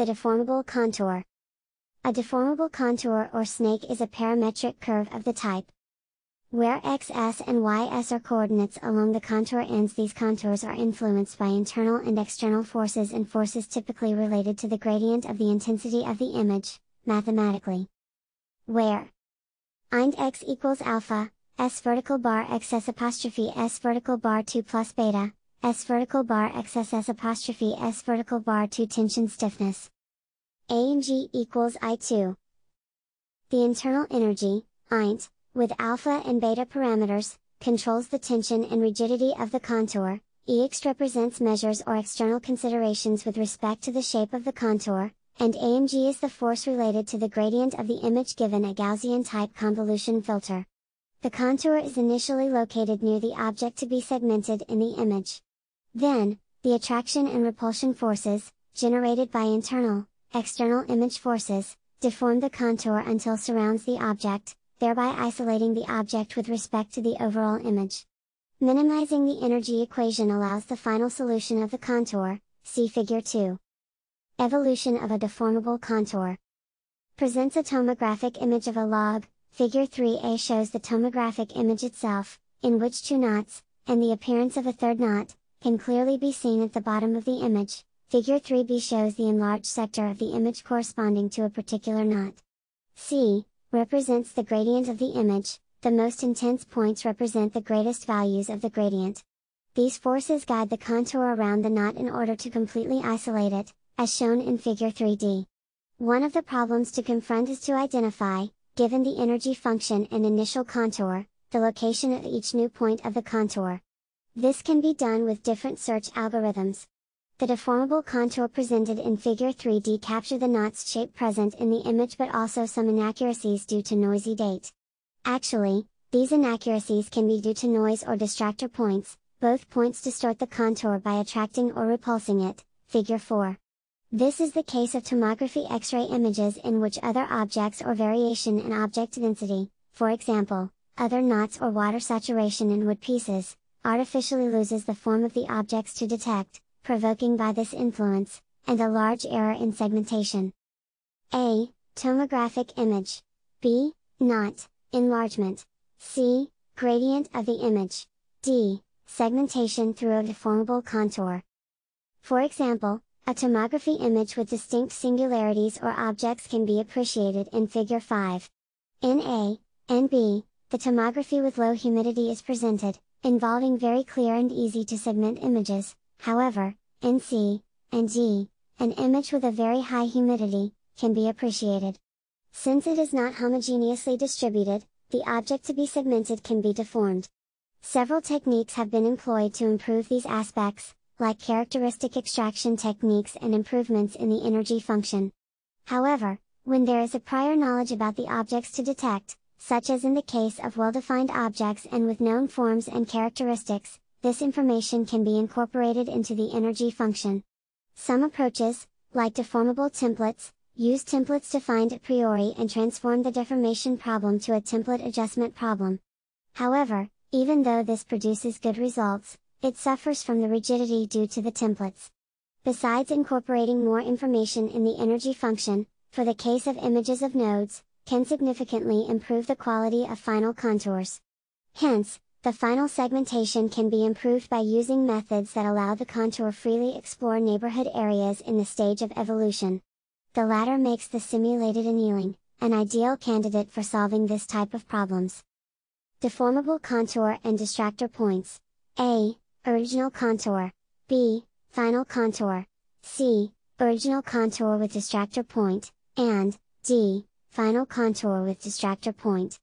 The deformable contour. A deformable contour or snake is a parametric curve of the type where xs and ys are coordinates along the contour ends these contours are influenced by internal and external forces and forces typically related to the gradient of the intensity of the image, mathematically. Where Eind x equals alpha, s vertical bar xs apostrophe s vertical bar 2 plus beta, S vertical bar XSS apostrophe S vertical bar 2 tension stiffness. A and G equals I2. The internal energy, INT, with alpha and beta parameters, controls the tension and rigidity of the contour, EX represents measures or external considerations with respect to the shape of the contour, and AMG is the force related to the gradient of the image given a Gaussian type convolution filter. The contour is initially located near the object to be segmented in the image. Then, the attraction and repulsion forces, generated by internal, external image forces, deform the contour until surrounds the object, thereby isolating the object with respect to the overall image. Minimizing the energy equation allows the final solution of the contour, see figure 2. Evolution of a deformable contour. Presents a tomographic image of a log, figure 3a shows the tomographic image itself, in which two knots, and the appearance of a third knot, can clearly be seen at the bottom of the image. Figure 3b shows the enlarged sector of the image corresponding to a particular knot. c. represents the gradient of the image, the most intense points represent the greatest values of the gradient. These forces guide the contour around the knot in order to completely isolate it, as shown in figure 3d. One of the problems to confront is to identify, given the energy function and initial contour, the location of each new point of the contour. This can be done with different search algorithms. The deformable contour presented in Figure 3D capture the knot's shape present in the image but also some inaccuracies due to noisy date. Actually, these inaccuracies can be due to noise or distractor points, both points distort the contour by attracting or repulsing it, Figure 4. This is the case of tomography X-ray images in which other objects or variation in object density, for example, other knots or water saturation in wood pieces, artificially loses the form of the objects to detect, provoking by this influence, and a large error in segmentation. A. Tomographic image. B. Not, enlargement. C. Gradient of the image. D. Segmentation through a deformable contour. For example, a tomography image with distinct singularities or objects can be appreciated in Figure 5. In A, and B, the tomography with low humidity is presented, involving very clear and easy to segment images, however, in C, and G, an image with a very high humidity, can be appreciated. Since it is not homogeneously distributed, the object to be segmented can be deformed. Several techniques have been employed to improve these aspects, like characteristic extraction techniques and improvements in the energy function. However, when there is a prior knowledge about the objects to detect, such as in the case of well-defined objects and with known forms and characteristics, this information can be incorporated into the energy function. Some approaches, like deformable templates, use templates defined a priori and transform the deformation problem to a template adjustment problem. However, even though this produces good results, it suffers from the rigidity due to the templates. Besides incorporating more information in the energy function, for the case of images of nodes, can significantly improve the quality of final contours. Hence, the final segmentation can be improved by using methods that allow the contour freely explore neighborhood areas in the stage of evolution. The latter makes the simulated annealing, an ideal candidate for solving this type of problems. Deformable contour and distractor points. A. Original contour. B. Final contour. C. Original contour with distractor point. And D. Final contour with distractor point,